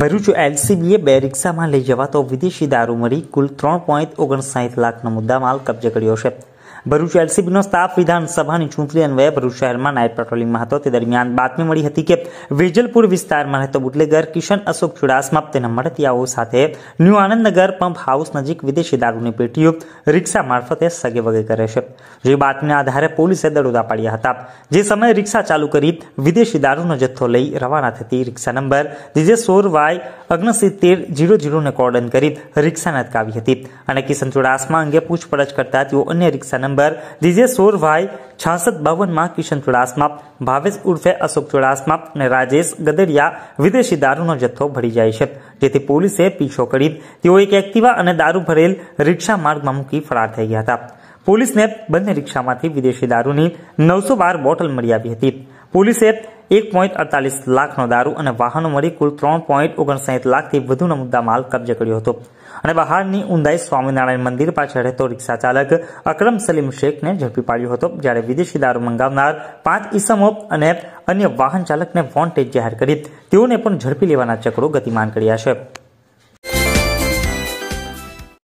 ભરૂચ એલસીબીએ બે રિક્ષામાં લઈ જવાતો વિદેશી દારૂ મળી કુલ ત્રણ પોઈન્ટ ઓગણસાઠ લાખનો મુદ્દામાલ કબજે કર્યો છે ભરૂચ એલસીબીનો સ્ટાફ વિધાનસભાની ચૂંટણી અન્વયે ભરૂચ શહેરમાં નાઇટ પેટ્રોલિંગમાં હતો તે દરમિયાન બાતમી મળી હતી કે વેજલપુર વિસ્તારમાં રહેતો બુટલેગર કિશન અશોક ચુડાસમા તેના મળતિયાઓ સાથે ન્યૂ આનંદનગર પંપ હાઉસ નજીક વિદેશી દારૂની પેટીઓ રિક્ષા મારફતે સગે વગે કરે છે જે બાતમીના આધારે પોલીસે દરોડા પાડ્યા હતા જે સમયે રિક્ષા ચાલુ કરી વિદેશી દારૂનો જથ્થો લઈ રવાના થતી રિક્ષા નંબર જીજે સોળ વાય અગ્નસિત્તેર જીરો જીરોને કોર્ડન કરી રિક્ષાને અટકાવી હતી અને કિશન ચુડાસમા અંગે પૂછપરછ કરતા તેઓ અન્ય રિક્ષા નંબર નંબર દિજે સોરભાઈ છાસઠ બાવનમાં કિશન ચુડાસમા ભાવેશ ઉર્ફે અશોક ચુડાસમા અને રાજેશ ગદડિયા વિદેશી દારૂનો જથ્થો ભરી જાય છે જેથી પોલીસે પીછો કરી તેઓ એક એક્ટિવા અને દારૂ ભરેલ રિક્ષા માર્ગમાં મૂકી ફરાર થઈ ગયા હતા પોલીસને બંને રિક્ષામાંથી વિદેશી દારૂની નવસો બાર બોટલ મળી આવી હતી પોલીસે એક પોઈન્ટ અડતાલીસ લાખનો દારૂ અને વાહનો મળી કુલ ત્રણ પોઈન્ટ ઓગણસાઠ લાખથી વધુનો મુદ્દા માલ કબજે કર્યો હતો અને બહારની ઊંધાઈ સ્વામિનારાયણ મંદિર પાછળ રહેતો રિક્ષા ચાલક અકરમ સલીમ શેખને ઝડપી પાડ્યો હતો જ્યારે વિદેશી દારૂ મંગાવનાર પાંચ ઇસમો અને અન્ય વાહન ચાલકને વોન્ટેજ જાહેર કરી તેઓને પણ ઝડપી લેવાના ચક્રો ગતિમાન કર્યા છે